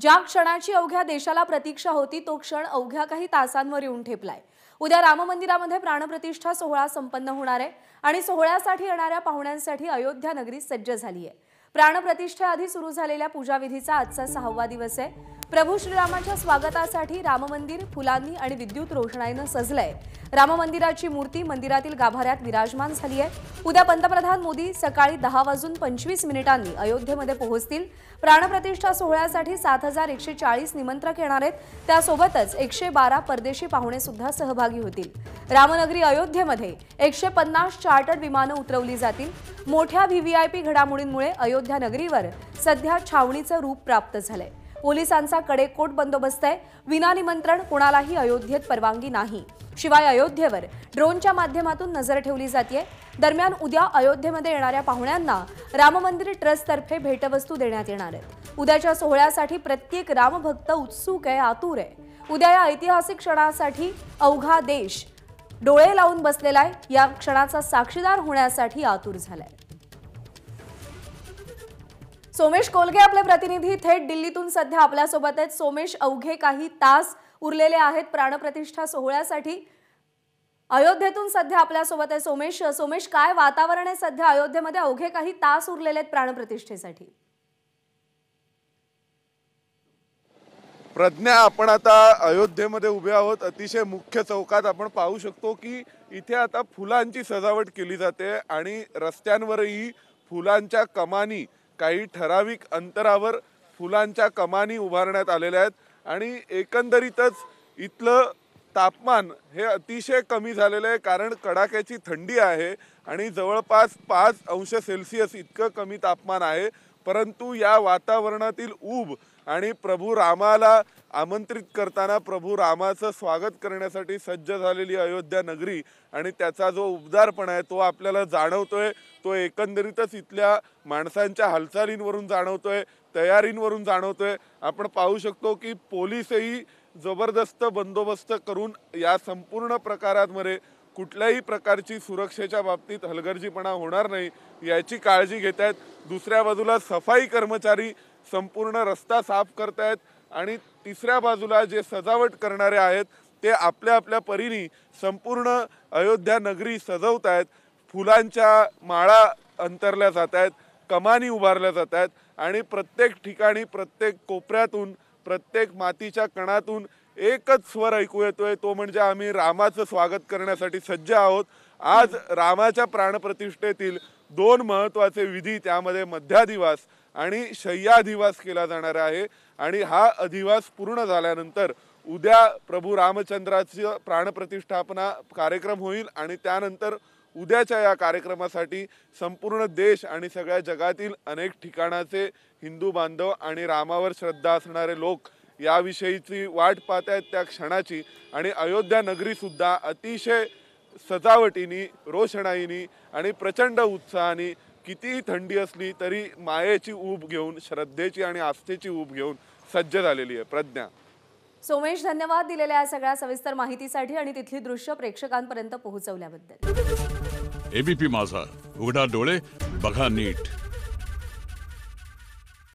ज्या क्षणाची अवघ्या देशाला प्रतीक्षा होती तो क्षण अवघ्या काही तासांवर येऊन ठेपलाय उद्या राम मंदिरामध्ये प्राणप्रतिष्ठा सोहळा संपन्न होणार आहे आणि सोहळ्यासाठी येणाऱ्या पाहुण्यांसाठी अयोध्या नगरी सज्ज झाली आहे आधी सुरू झालेल्या पूजाविधीचा आजचा सहावा दिवस आहे प्रभू श्रीरामाच्या स्वागतासाठी राममंदिर फुलांनी आणि विद्युत रोषणाईनं सजलंय राममंदिराची मूर्ती मंदिरातील गाभाऱ्यात विराजमान झाली आहे उद्या पंतप्रधान मोदी सकाळी दहा वाजून पंचवीस मिनिटांनी अयोध्येमध्ये पोहोचतील प्राणप्रतिष्ठा सोहळ्यासाठी सात हजार एकशे चाळीस निमंत्रक येणार आहेत त्यासोबतच एकशे बारा परदेशी पाहुणेसुद्धा सहभागी होतील रामनगरी अयोध्येमध्ये एकशे पन्नास चार्टर्ड विमानं उतरवली जातील मोठ्या व्हीव्हीआयपी घडामोडींमुळे अयोध्या नगरीवर सध्या छावणीचं रूप प्राप्त झालंय पोलिसांचा कडेकोट बंदोबस्त आहे विनानिमंत्रण कुणालाही अयोध्येत परवानगी नाही शिवाय अयोध्येवर ड्रोनच्या माध्यमातून नजर ठेवली जाते दरम्यान उद्या अयोध्येमध्ये येणाऱ्या पाहुण्यांना राम मंदिर ट्रस्टतर्फे भेटवस्तू देण्यात येणार आहेत उद्याच्या सोहळ्यासाठी प्रत्येक रामभक्त उत्सुक आहे आतूर आहे उद्या या ऐतिहासिक क्षणासाठी अवघा देश डोळे लावून बसलेला आहे या क्षणाचा साक्षीदार होण्यासाठी आतुर झालाय सोमेश कोलगे आपले प्रतिनिधी थेट दिल्लीतून सध्या आपल्यासोबत आहेत सोमेश अवघे काही तास उरलेले आहेत प्राणप्रतिष्ठा सोहळ्यासाठी अयोध्येतून सध्या आपल्यासोबत आहे सोमेश सोमेश काय वातावरण आहे सध्या अयोध्येमध्ये अवघे काही तास उरलेले आहेत प्राणप्रतिष्ठेसाठी प्रज्ञा आपण आता अयोध्येमध्ये उभे आहोत अतिशय मुख्य चौकात आपण पाहू शकतो की इथे आता फुलांची सजावट केली जाते आणि रस्त्यांवरही फुलांच्या कमानी काही ठराविक अंतरावर फुलांच्या कमानी उभारण्यात आलेल्या आहेत आणि एकंदरीतच इथलं तापमान हे अतिशय कमी झालेलं आहे कारण कडाक्याची थंडी आहे आणि जवळपास पाच अंश सेल्सिअस इतकं कमी तापमान आहे परंतु या वातावरणातील ऊब आणि प्रभू रामाला आमंत्रित करताना प्रभू रामाचं स्वागत करण्यासाठी सज्ज झालेली अयोध्या नगरी आणि त्याचा जो उबदारपणा आहे तो आपल्याला जाणवतोय तो एकंदरीतच इथल्या माणसांच्या हालचालींवरून जाणवतोय तयारींवरून जाणवतोय आपण पाहू शकतो की पोलीसही जबरदस्त बंदोबस्त करून या संपूर्ण प्रकारांमध्ये कुठल्याही प्रकारची सुरक्षेच्या बाबतीत हलगर्जीपणा होणार नाही याची काळजी घेत आहेत दुसऱ्या बाजूला सफाई कर्मचारी संपूर्ण रस्ता साफ आहेत आणि तिसऱ्या बाजूला जे सजावट करणारे आहेत ते आपल्या आपल्या परीने संपूर्ण अयोध्या नगरी सजवत आहेत फुलांच्या माळा अंतरल्या जात आहेत कमानी उभारल्या जात आहेत आणि प्रत्येक ठिकाणी प्रत्येक कोपऱ्यातून प्रत्येक मातीच्या कणातून एकच स्वर ऐकू येतोय तो म्हणजे आम्ही रामाचं स्वागत करण्यासाठी सज्ज आहोत आज रामाच्या प्राणप्रतिष्ठेतील दोन महत्त्वाचे विधी त्यामध्ये मध्याधिवास आणि शय्याधिवास केला जाणार आहे आणि हा अधिवास पूर्ण झाल्यानंतर उद्या प्रभू रामचंद्राचं प्राणप्रतिष्ठापना कार्यक्रम होईल आणि त्यानंतर उद्याच्या या कार्यक्रमासाठी संपूर्ण देश आणि सगळ्या जगातील अनेक ठिकाणाचे हिंदू बांधव आणि रामावर श्रद्धा असणारे लोक याविषयीची वाट पाहत आहेत त्या क्षणाची आणि अयोध्या सुद्धा अतिशय सजावटीनी रोषणाईनी आणि प्रचंड उत्साहाने कितीही थंडी असली तरी मायेची ऊब घेऊन श्रद्धेची आणि आस्थेची ऊब घेऊन सज्ज झालेली आहे प्रज्ञा सोमेश धन्यवाद दिलेल्या या सगळ्या सविस्तर माहितीसाठी आणि तिथली दृश्य प्रेक्षकांपर्यंत पोहोचवल्याबद्दल एबीपी माझा उघडा डोळे बघा नीट